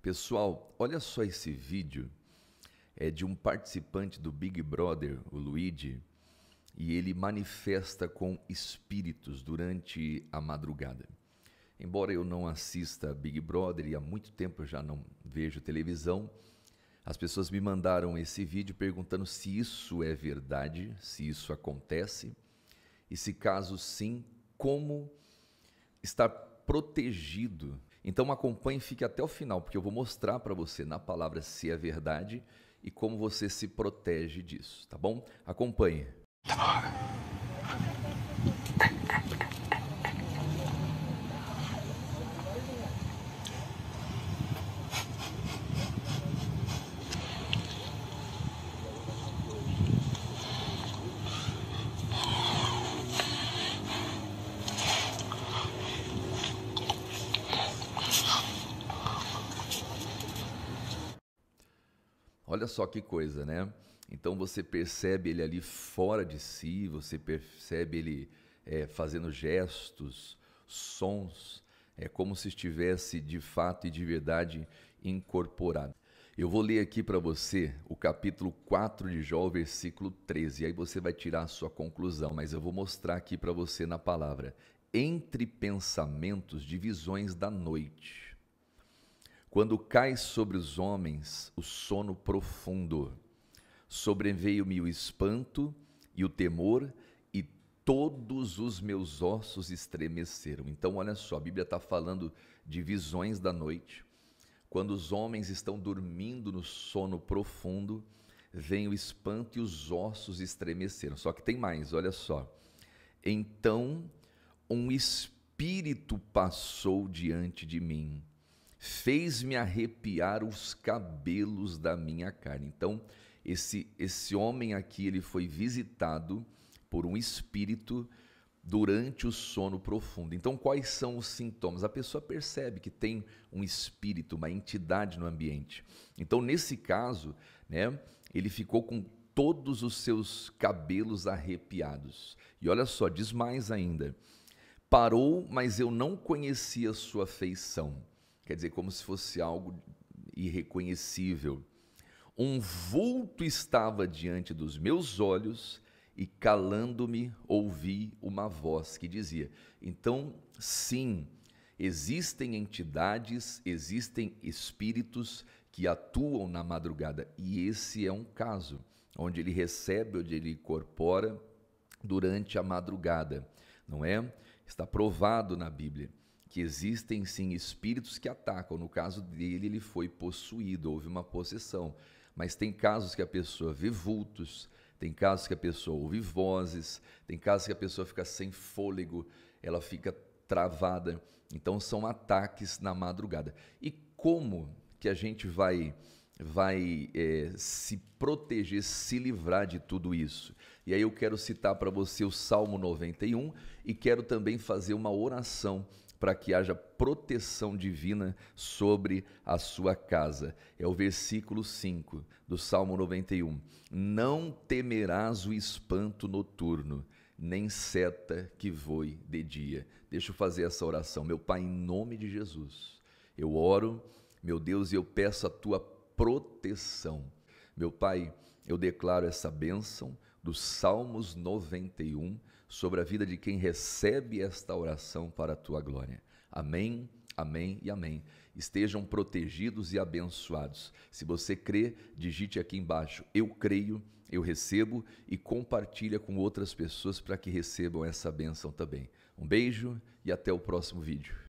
Pessoal, olha só esse vídeo. É de um participante do Big Brother, o Luigi, e ele manifesta com espíritos durante a madrugada. Embora eu não assista Big Brother e há muito tempo eu já não vejo televisão, as pessoas me mandaram esse vídeo perguntando se isso é verdade, se isso acontece e se caso sim, como estar protegido então acompanhe e fique até o final, porque eu vou mostrar para você na palavra se é verdade e como você se protege disso, tá bom? Acompanhe. Tá bom. Olha só que coisa, né? Então você percebe ele ali fora de si, você percebe ele é, fazendo gestos, sons, é como se estivesse de fato e de verdade incorporado. Eu vou ler aqui para você o capítulo 4 de Jó, versículo 13, e aí você vai tirar a sua conclusão, mas eu vou mostrar aqui para você na palavra. Entre pensamentos, divisões da noite quando cai sobre os homens o sono profundo, sobreveio-me o espanto e o temor, e todos os meus ossos estremeceram. Então, olha só, a Bíblia está falando de visões da noite. Quando os homens estão dormindo no sono profundo, vem o espanto e os ossos estremeceram. Só que tem mais, olha só. Então um espírito passou diante de mim fez-me arrepiar os cabelos da minha carne. Então, esse, esse homem aqui, ele foi visitado por um espírito durante o sono profundo. Então, quais são os sintomas? A pessoa percebe que tem um espírito, uma entidade no ambiente. Então, nesse caso, né, ele ficou com todos os seus cabelos arrepiados. E olha só, diz mais ainda: parou, mas eu não conhecia sua feição. Quer dizer, como se fosse algo irreconhecível. Um vulto estava diante dos meus olhos e, calando-me, ouvi uma voz que dizia. Então, sim, existem entidades, existem espíritos que atuam na madrugada e esse é um caso onde ele recebe, onde ele incorpora durante a madrugada, não é? Está provado na Bíblia que existem sim espíritos que atacam. No caso dele, ele foi possuído, houve uma possessão. Mas tem casos que a pessoa vê vultos, tem casos que a pessoa ouve vozes, tem casos que a pessoa fica sem fôlego, ela fica travada. Então são ataques na madrugada. E como que a gente vai vai é, se proteger, se livrar de tudo isso. E aí eu quero citar para você o Salmo 91 e quero também fazer uma oração para que haja proteção divina sobre a sua casa. É o versículo 5 do Salmo 91. Não temerás o espanto noturno, nem seta que voe de dia. Deixa eu fazer essa oração. Meu Pai, em nome de Jesus, eu oro, meu Deus, e eu peço a tua proteção. Meu Pai, eu declaro essa bênção dos Salmos 91 sobre a vida de quem recebe esta oração para a tua glória. Amém, amém e amém. Estejam protegidos e abençoados. Se você crê, digite aqui embaixo: Eu creio, eu recebo e compartilha com outras pessoas para que recebam essa bênção também. Um beijo e até o próximo vídeo.